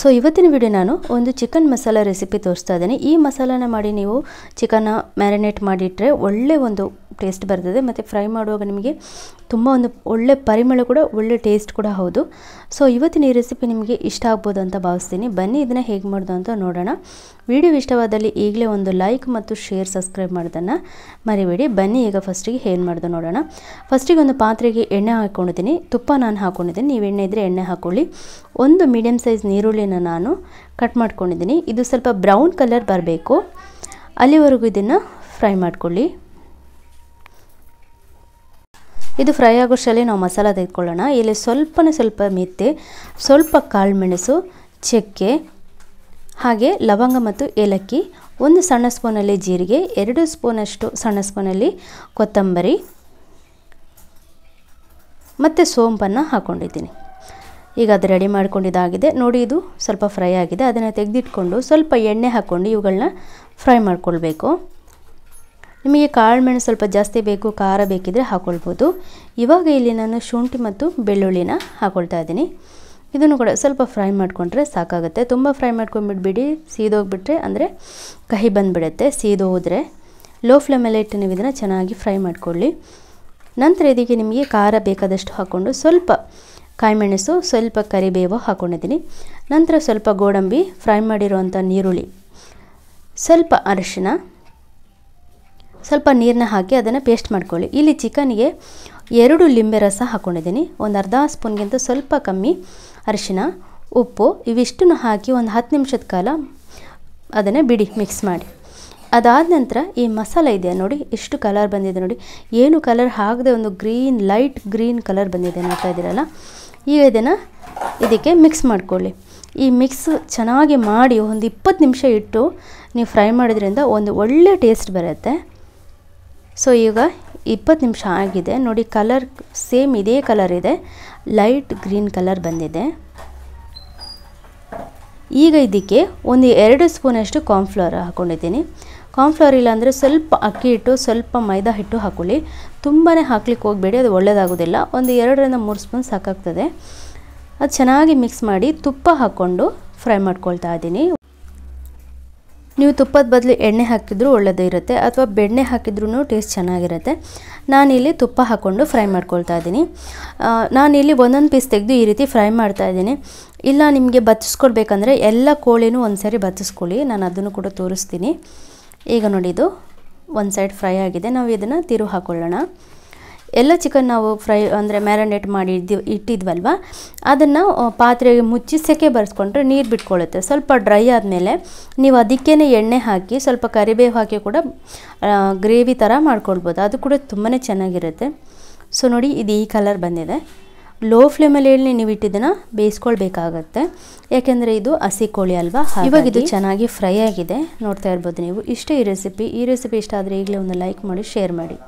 so ಇವತ್ತಿನ video ನಾನು ಒಂದು ಚಿಕನ್ ಮಸಾಲ ರೆಸಿಪಿ ತೋರಿಸ್ತಾ ಇದ್ದೀನಿ ಈ ಮಸಾಲಾನ ಮಾಡಿ ನೀವು ಚಿಕನ್ನ ಮ್ಯಾರಿನೇಟ್ ಮಾಡಿಟ್ಟರೆ ಒಳ್ಳೆ ಒಂದು ಟೇಸ್ಟ್ ಬರ್ತದೆ ಮತ್ತು ಫ್ರೈ ಮಾಡುವಾಗ ನಿಮಗೆ ತುಂಬ ಒಂದು ಒಳ್ಳೆ ಪರಿಮಳ ಕೂಡ ಒಳ್ಳೆ ಟೇಸ್ಟ್ ಕೂಡ ಹೌದು ಸೊ ಇವತ್ತಿನ ಈ ರೆಸಿಪಿ ನಿಮಗೆ ಇಷ್ಟ ಆಗ್ಬೋದು ಅಂತ ಭಾವಿಸ್ತೀನಿ ಬನ್ನಿ ಇದನ್ನು ಹೇಗೆ ಮಾಡೋದು ಅಂತ ನೋಡೋಣ ವಿಡಿಯೋ ಇಷ್ಟವಾದಲ್ಲಿ ಈಗಲೇ ಒಂದು ಲೈಕ್ ಮತ್ತು ಶೇರ್ ಸಬ್ಸ್ಕ್ರೈಬ್ ಮಾಡೋದನ್ನು ಮರಿಬೇಡಿ ಬನ್ನಿ ಈಗ ಫಸ್ಟಿಗೆ ಏನು ಮಾಡೋದು ನೋಡೋಣ ಫಸ್ಟಿಗೆ ಒಂದು ಪಾತ್ರೆಗೆ ಎಣ್ಣೆ ಹಾಕ್ಕೊಂಡಿದ್ದೀನಿ ತುಪ್ಪ ನಾನು ಹಾಕ್ಕೊಂಡಿದ್ದೀನಿ ನೀವು ಎಣ್ಣೆ ಇದ್ದರೆ ಎಣ್ಣೆ ಹಾಕ್ಕೊಳ್ಳಿ ಒಂದು ಮೀಡಿಯಮ್ ಸೈಜ್ ನೀರುಳ್ಳಿನ ನಾನು ಕಟ್ ಮಾಡ್ಕೊಂಡಿದ್ದೀನಿ ಇದು ಸ್ವಲ್ಪ ಬ್ರೌನ್ ಕಲರ್ ಬರಬೇಕು ಅಲ್ಲಿವರೆಗೂ ಇದನ್ನು ಫ್ರೈ ಮಾಡ್ಕೊಳ್ಳಿ ಇದು ಫ್ರೈ ಆಗೋಷ್ಟರಲ್ಲಿ ನಾವು ಮಸಾಲ ತೆಗೆದುಕೊಳ್ಳೋಣ ಇಲ್ಲಿ ಸ್ವಲ್ಪನೇ ಸ್ವಲ್ಪ ಮೆತ್ತೆ ಸ್ವಲ್ಪ ಕಾಳು ಮೆಣಸು ಚಕ್ಕೆ ಹಾಗೆ ಲವಂಗ ಮತ್ತು ಏಲಕ್ಕಿ ಒಂದು ಸಣ್ಣ ಸ್ಪೂನಲ್ಲಿ ಜೀರಿಗೆ ಎರಡು ಸ್ಪೂನಷ್ಟು ಸಣ್ಣ ಸ್ಪೂನಲ್ಲಿ ಕೊತ್ತಂಬರಿ ಮತ್ತು ಸೋಂಪನ್ನು ಹಾಕ್ಕೊಂಡಿದ್ದೀನಿ ಈಗ ಅದು ರೆಡಿ ಮಾಡ್ಕೊಂಡಿದ್ದಾಗಿದೆ ನೋಡಿ ಇದು ಸ್ವಲ್ಪ ಫ್ರೈ ಆಗಿದೆ ಅದನ್ನು ತೆಗೆದಿಟ್ಕೊಂಡು ಸ್ವಲ್ಪ ಎಣ್ಣೆ ಹಾಕ್ಕೊಂಡು ಇವುಗಳನ್ನ ಫ್ರೈ ಮಾಡ್ಕೊಳ್ಬೇಕು ನಿಮಗೆ ಕಾಳು ಸ್ವಲ್ಪ ಜಾಸ್ತಿ ಬೇಕು ಖಾರ ಬೇಕಿದ್ರೆ ಹಾಕ್ಕೊಳ್ಬೋದು ಇವಾಗ ಇಲ್ಲಿ ನಾನು ಶುಂಠಿ ಮತ್ತು ಬೆಳ್ಳುಳ್ಳಿನ ಹಾಕ್ಕೊಳ್ತಾ ಇದ್ದೀನಿ ಇದನ್ನು ಕೂಡ ಸ್ವಲ್ಪ ಫ್ರೈ ಮಾಡಿಕೊಂಡ್ರೆ ಸಾಕಾಗುತ್ತೆ ತುಂಬ ಫ್ರೈ ಮಾಡ್ಕೊಂಡ್ಬಿಟ್ಬಿಡಿ ಸೀದೋಗಿಬಿಟ್ರೆ ಅಂದರೆ ಕಹಿ ಬಂದುಬಿಡುತ್ತೆ ಸೀದೋದ್ರೆ ಲೋ ಫ್ಲೇಮಲ್ಲಿ ಇಟ್ಟು ನೀವು ಇದನ್ನು ಚೆನ್ನಾಗಿ ಫ್ರೈ ಮಾಡಿಕೊಳ್ಳಿ ನಂತರ ಇದಕ್ಕೆ ನಿಮಗೆ ಖಾರ ಬೇಕಾದಷ್ಟು ಹಾಕ್ಕೊಂಡು ಸ್ವಲ್ಪ ಕಾಯಿಮೆಣಸು ಸ್ವಲ್ಪ ಕರಿಬೇವು ಹಾಕ್ಕೊಂಡಿದ್ದೀನಿ ನಂತರ ಸ್ವಲ್ಪ ಗೋಡಂಬಿ ಫ್ರೈ ಮಾಡಿರುವಂಥ ನೀರುಳ್ಳಿ ಸ್ವಲ್ಪ ಅರಶಿನ ಸ್ವಲ್ಪ ನೀರನ್ನ ಹಾಕಿ ಅದನ್ನು ಪೇಸ್ಟ್ ಮಾಡ್ಕೊಳ್ಳಿ ಇಲ್ಲಿ ಚಿಕನ್ಗೆ ಎರಡು ಲಿಂಬೆ ರಸ ಹಾಕ್ಕೊಂಡಿದ್ದೀನಿ ಒಂದು ಅರ್ಧ ಸ್ಪೂನ್ಗಿಂತ ಸ್ವಲ್ಪ ಕಮ್ಮಿ ಅರಶಿನ ಉಪ್ಪು ಇವಿಷ್ಟನ್ನು ಹಾಕಿ ಒಂದು ಹತ್ತು ನಿಮಿಷದ ಕಾಲ ಅದನ್ನು ಬಿಡಿ ಮಿಕ್ಸ್ ಮಾಡಿ ಅದಾದ ನಂತರ ಈ ಮಸಾಲ ಇದೆಯಾ ನೋಡಿ ಎಷ್ಟು ಕಲರ್ ಬಂದಿದೆ ನೋಡಿ ಏನು ಕಲರ್ ಹಾಕದೆ ಒಂದು ಗ್ರೀನ್ ಲೈಟ್ ಗ್ರೀನ್ ಕಲರ್ ಬಂದಿದೆ ನೋಡ್ತಾ ಇದ್ದೀರಲ್ಲ ಈಗ ಇದನ್ನು ಇದಕ್ಕೆ ಮಿಕ್ಸ್ ಮಾಡಿಕೊಳ್ಳಿ ಈ ಮಿಕ್ಸ್ ಚೆನ್ನಾಗಿ ಮಾಡಿ ಒಂದು ಇಪ್ಪತ್ತು ನಿಮಿಷ ಇಟ್ಟು ನೀವು ಫ್ರೈ ಮಾಡಿದ್ರಿಂದ ಒಂದು ಒಳ್ಳೆ ಟೇಸ್ಟ್ ಬರುತ್ತೆ ಸೊ ಈಗ ಇಪ್ಪತ್ತು ನಿಮಿಷ ಆಗಿದೆ ನೋಡಿ ಕಲರ್ ಸೇಮ್ ಇದೇ ಕಲರ್ ಇದೆ ಲೈಟ್ ಗ್ರೀನ್ ಕಲರ್ ಬಂದಿದೆ ಈಗ ಇದಕ್ಕೆ ಒಂದು ಎರಡು ಸ್ಪೂನಷ್ಟು ಕಾರ್ನ್ಫ್ಲವರ್ ಹಾಕ್ಕೊಂಡಿದ್ದೀನಿ ಕಾರ್ನ್ಫ್ಲವರ್ ಇಲ್ಲಾಂದರೆ ಸ್ವಲ್ಪ ಅಕ್ಕಿ ಹಿಟ್ಟು ಸ್ವಲ್ಪ ಮೈದಾ ಹಿಟ್ಟು ಹಾಕೊಳ್ಳಿ ತುಂಬಾ ಹಾಕ್ಲಿಕ್ಕೆ ಹೋಗಬೇಡಿ ಅದು ಒಳ್ಳೆಯದಾಗೋದಿಲ್ಲ ಒಂದು ಎರಡರಿಂದ ಮೂರು ಸ್ಪೂನ್ ಸಾಕಾಗ್ತದೆ ಅದು ಚೆನ್ನಾಗಿ ಮಿಕ್ಸ್ ಮಾಡಿ ತುಪ್ಪ ಹಾಕ್ಕೊಂಡು ಫ್ರೈ ಮಾಡ್ಕೊಳ್ತಾ ಇದ್ದೀನಿ ನೀವು ತುಪ್ಪದ ಬದಲು ಎಣ್ಣೆ ಹಾಕಿದರೂ ಒಳ್ಳೆಯದೇ ಇರುತ್ತೆ ಅಥವಾ ಬೆಣ್ಣೆ ಹಾಕಿದ್ರೂ ಟೇಸ್ಟ್ ಚೆನ್ನಾಗಿರುತ್ತೆ ನಾನಿಲ್ಲಿ ತುಪ್ಪ ಹಾಕ್ಕೊಂಡು ಫ್ರೈ ಮಾಡ್ಕೊಳ್ತಾ ಇದ್ದೀನಿ ನಾನಿಲ್ಲಿ ಒಂದೊಂದು ಪೀಸ್ ತೆಗೆದು ಈ ರೀತಿ ಫ್ರೈ ಮಾಡ್ತಾ ಇದ್ದೀನಿ ಇಲ್ಲ ನಿಮಗೆ ಬಚ್ಚಿಸ್ಕೊಡ್ಬೇಕಂದ್ರೆ ಎಲ್ಲ ಕೋಳಿನೂ ಒಂದು ಸಾರಿ ಬಚ್ಚಿಸ್ಕೊಳ್ಳಿ ನಾನು ಅದನ್ನು ಕೂಡ ತೋರಿಸ್ತೀನಿ ಈಗ ನೋಡಿ ಇದು ಒಂದು ಸೈಡ್ ಫ್ರೈ ಆಗಿದೆ ನಾವು ಇದನ್ನು ತಿರು ಹಾಕೊಳ್ಳೋಣ ಎಲ್ಲ ಚಿಕನ್ ನಾವು ಫ್ರೈ ಅಂದರೆ ಮ್ಯಾರಿನೇಟ್ ಮಾಡಿ ಇಟ್ಟಿದ್ವಲ್ವ ಅದನ್ನು ಪಾತ್ರೆಗೆ ಮುಚ್ಚಿ ಸೆಕೆ ಬರೆಸ್ಕೊಂಡ್ರೆ ನೀರು ಬಿಟ್ಕೊಳ್ಳುತ್ತೆ ಸ್ವಲ್ಪ ಡ್ರೈ ಆದಮೇಲೆ ನೀವು ಅದಕ್ಕೇ ಎಣ್ಣೆ ಹಾಕಿ ಸ್ವಲ್ಪ ಕರಿಬೇವು ಹಾಕಿ ಕೂಡ ಗ್ರೇವಿ ಥರ ಮಾಡ್ಕೊಳ್ಬೋದು ಅದು ಕೂಡ ತುಂಬಾ ಚೆನ್ನಾಗಿರುತ್ತೆ ಸೊ ನೋಡಿ ಇದು ಈ ಕಲರ್ ಬಂದಿದೆ ಲೋ ಫ್ಲೇಮಲ್ಲಿ ಹೇಳಿ ನೀವು ಇಟ್ಟಿದ್ದನ್ನು ಬೇಯಿಸ್ಕೊಳ್ಬೇಕಾಗತ್ತೆ ಯಾಕೆಂದರೆ ಇದು ಹಸಿ ಕೋಳಿ ಅಲ್ವಾ ಇವಾಗ ಇದು ಚೆನ್ನಾಗಿ ಫ್ರೈ ಆಗಿದೆ ನೋಡ್ತಾ ಇರ್ಬೋದು ನೀವು ಇಷ್ಟೇ ಈ ರೆಸಿಪಿ ಈ ರೆಸಿಪಿ ಇಷ್ಟ ಆದರೆ ಈಗಲೇ ಒಂದು ಲೈಕ್ ಮಾಡಿ ಶೇರ್ ಮಾಡಿ